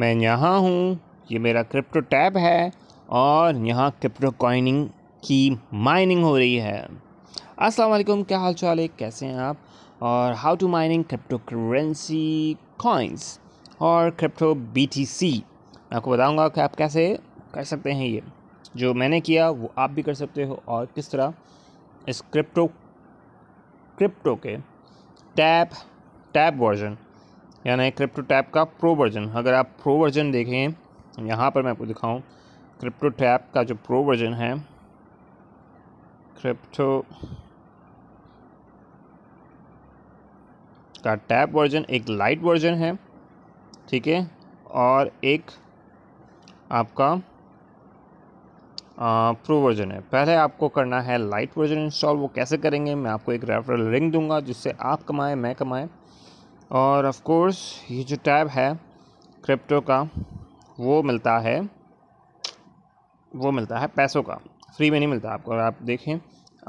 मैं यहाँ हूँ ये मेरा क्रिप्टो टैब है और यहाँ क्रिप्टो कॉइनिंग की माइनिंग हो रही है अस्सलाम वालेकुम क्या हाल चाल है कैसे हैं आप और how to mining crypto currency coins और क्रिप्टो बीटीसी मैं आपको बताऊंगा कि आप कैसे कर सकते हैं ये जो मैंने किया वो आप भी कर सकते हो और किस तरह इस क्रिप्टो क्रिप्टो के टैब टैब वर्जन यानी क्रिप्टो टैप का प्रो वर्जन अगर आप प्रो वर्जन देखें यहाँ पर मैं आपको दिखाऊँ क्रिप्टो टैप का जो प्रो वर्जन है क्रिप्टो का टैप वर्जन एक लाइट वर्जन है ठीक है और एक आपका प्रो वर्जन है पहले आपको करना है लाइट वर्जन इंस्टॉल वो कैसे करेंगे मैं आपको एक रेफरल लिंक दूंगा जिससे आप कमाएं मैं कमाएं और ऑफ़ कोर्स ये जो टैब है क्रिप्टो का वो मिलता है वो मिलता है पैसों का फ्री में नहीं मिलता आपको अगर आप देखें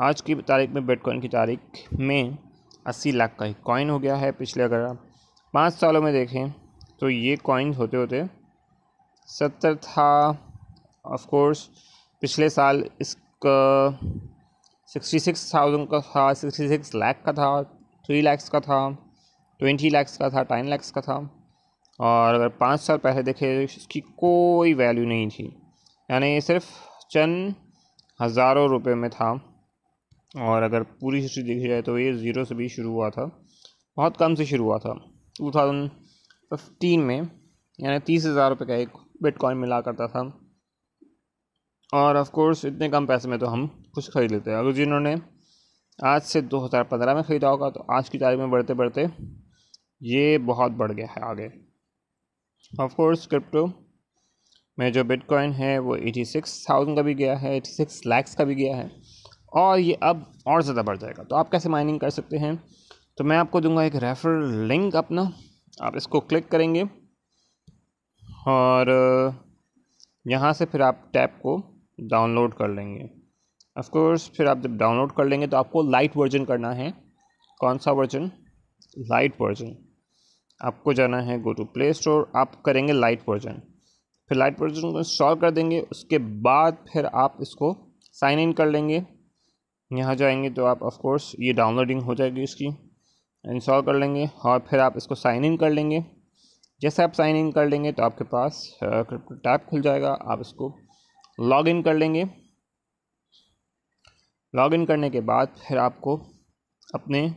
आज की तारीख में बिटकॉइन की तारीख में अस्सी लाख का ही कॉइन हो गया है पिछले अगर आप पाँच सालों में देखें तो ये कॉइन होते होते सत्तर था ऑफ कोर्स पिछले साल इसका सिक्सटी सिक्स थाउजेंड का था सिक्सटी सिक्स लाख का था थ्री लैक्स का था ट्वेंटी लैक्स का था टेन लैक्स का था और अगर पाँच साल पहले देखे तो इसकी कोई वैल्यू नहीं थी यानी सिर्फ चंद हज़ारों रुपए में था और अगर पूरी हिस्ट्री देखी जाए तो ये ज़ीरो से भी शुरू हुआ था बहुत कम से शुरू हुआ था टू थाउजेंड फिफ्टीन में यानी तीस हज़ार रुपये का एक बिटकॉइन मिला करता था और ऑफ कोर्स इतने कम पैसे में तो हम कुछ ख़रीद लेते हैं अगर जिन्होंने आज से 2015 में ख़रीदा होगा तो आज की तारीख में बढ़ते बढ़ते ये बहुत बढ़ गया है आगे ऑफ कोर्स क्रिप्टो में जो बिटकॉइन है वो एटी सिक्स थाउजेंड का भी गया है एटी सिक्स लैक्स का भी गया है और ये अब और ज़्यादा बढ़ जाएगा तो आप कैसे माइनिंग कर सकते हैं तो मैं आपको दूंगा एक रेफर लिंक अपना आप इसको क्लिक करेंगे और यहाँ से फिर आप टैप को डाउनलोड कर लेंगे ऑफकोर्स फिर आप जब डाउनलोड कर लेंगे तो आपको लाइट वर्जन करना है कौन सा वर्जन लाइट वर्जन आपको जाना है गो टू प्ले स्टोर आप करेंगे लाइट वर्जन फिर लाइट वर्जन को इंस्टॉल कर देंगे उसके बाद फिर आप इसको साइन इन कर लेंगे यहाँ जाएंगे तो आप ऑफ कोर्स ये डाउनलोडिंग हो जाएगी इसकी इंस्टॉल कर लेंगे और फिर आप इसको साइन इन कर लेंगे जैसे आप साइन इन कर लेंगे तो आपके पास क्रिप्टो टैप खुल जाएगा आप इसको लॉग इन कर लेंगे लॉग इन करने के बाद फिर आपको अपने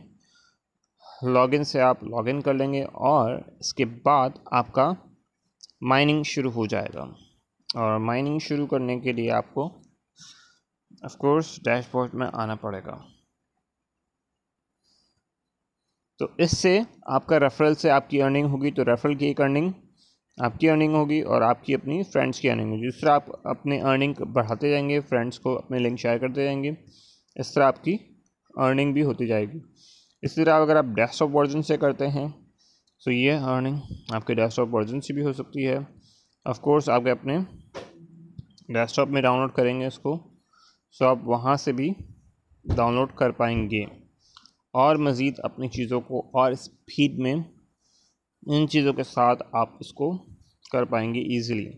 लॉगिन से आप लॉगिन कर लेंगे और इसके बाद आपका माइनिंग शुरू हो जाएगा और माइनिंग शुरू करने के लिए आपको ऑफकोर्स डैशबोर्ड में आना पड़ेगा तो इससे आपका रेफरल से आपकी अर्निंग होगी तो रेफरल की एक अर्निंग आपकी अर्निंग होगी और आपकी अपनी फ्रेंड्स की अर्निंग होगी जिस तरह आप अपने अर्निंग बढ़ाते जाएंगे फ्रेंड्स को अपने लिंक शेयर करते जाएंगे इस तरह आपकी अर्निंग भी होती जाएगी इसी तरह अगर आप डेस्कटॉप वर्जन से करते हैं तो ये अर्निंग आपके डेस्कटॉप वर्जन से भी हो सकती है ऑफ कोर्स आप अपने डेस्कटॉप में डाउनलोड करेंगे इसको सो तो आप वहाँ से भी डाउनलोड कर पाएंगे और मज़ीद अपनी चीज़ों को और स्पीड में इन चीज़ों के साथ आप इसको कर पाएंगे ईज़िली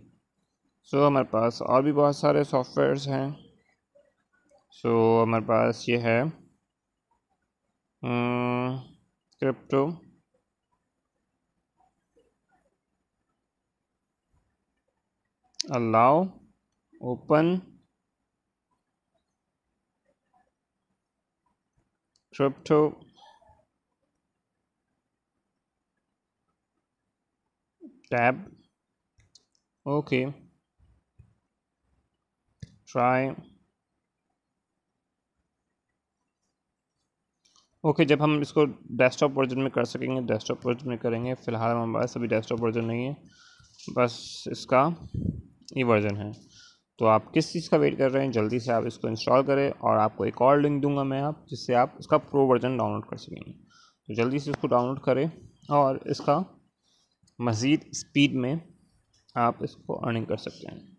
सो so, हमारे पास और भी बहुत सारे सॉफ्टवेयर्स हैं सो so, हमारे पास ये है Mm, crypto allow open crypto tab okay try okay जब हम इसको डेस्कटॉप वर्जन में कर सकेंगे डेस्कटॉप वर्जन में करेंगे फ़िलहाल हमारे पास अभी डेस्कटॉप वर्जन नहीं है बस इसका ये वर्जन है तो आप किस चीज़ का वेट कर रहे हैं जल्दी से आप इसको इंस्टॉल करें और आपको एक और लिंक दूंगा मैं आप जिससे आप इसका प्रो वर्जन डाउनलोड कर सकेंगे तो जल्दी से इसको डाउनलोड करें और इसका मज़ीद स्पीड में आप इसको अर्निंग कर सकते हैं